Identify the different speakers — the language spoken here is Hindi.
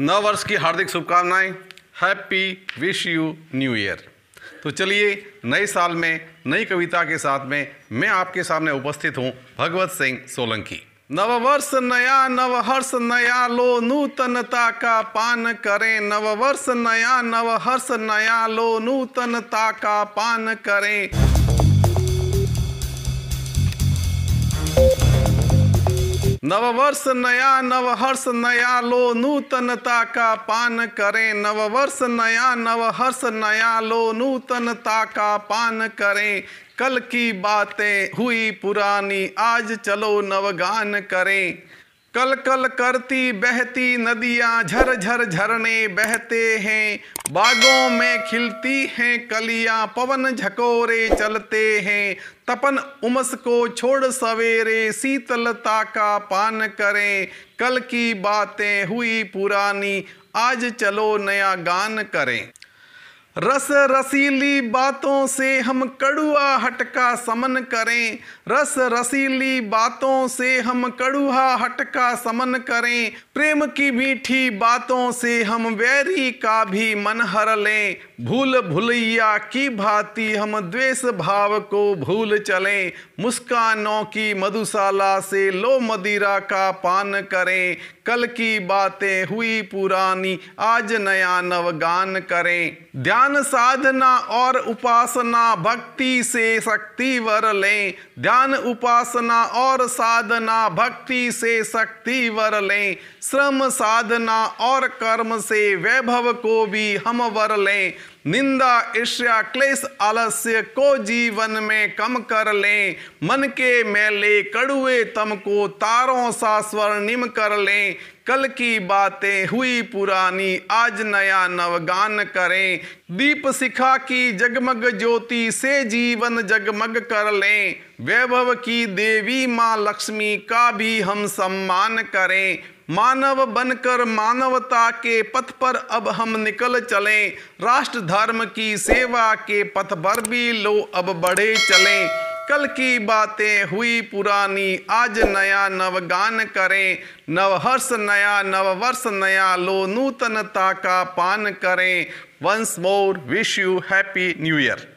Speaker 1: नव वर्ष की हार्दिक शुभकामनाएं happy wish you new year तो चलिए नए साल में नई कविता के साथ में मैं आपके सामने उपस्थित हूँ भगवत सिंह सोलंकी नव वर्ष नया नव हर्ष नया लो नूतनता का पान करें नव वर्ष नया नव हर्ष नया लो नूतनता का पान करें नववर्ष नया नवहर्ष नया लो नूतनता का पान करें नववर्ष नया नवहर्ष नया लो नूतनता का पान करें कल की बातें हुई पुरानी आज चलो नवगान करें कल कल करती बहती नदियाँ झर झर झरने बहते हैं बागों में खिलती हैं कलियाँ पवन झकोरे चलते हैं तपन उमस को छोड़ सवेरे शीतलता का पान करें कल की बातें हुई पुरानी आज चलो नया गान करें रस रसीली बातों से हम कड़ुआ हटका समन करें रस रसीली बातों से हम कड़ुआ हटका समन करें प्रेम की मीठी बातों से हम वैरी का भी मन हर लें भूल भुलैया की भांति हम द्वेष भाव को भूल चलें मुस्कानों की मधुशाला से लो मदिरा का पान करें कल की बातें हुई पुरानी आज नया नवगान करें ध्यान साधना और उपासना भक्ति से शक्ति वर लें ध्यान उपासना और साधना भक्ति से शक्ति वर लें श्रम साधना और कर्म से वैभव को भी हम वर लें निंदा ईर्ष्या क्लेश आलस्य को जीवन में कम कर लें मन के मेले कड़ुए तम को तारों सा स्वर्णिम कर लें कल की बातें हुई पुरानी आज नया नवगान करें दीप शिखा की जगमग ज्योति से जीवन जगमग कर लें वैभव की देवी माँ लक्ष्मी का भी हम सम्मान करें मानव बनकर मानवता के पथ पर अब हम निकल चलें राष्ट्र धर्म की सेवा के पथ पर भी लो अब बढ़े चलें कल की बातें हुई पुरानी आज नया नवगान करें नवहर्ष नया नववर्ष नया लो नूतनता का पान करें once more wish you happy new year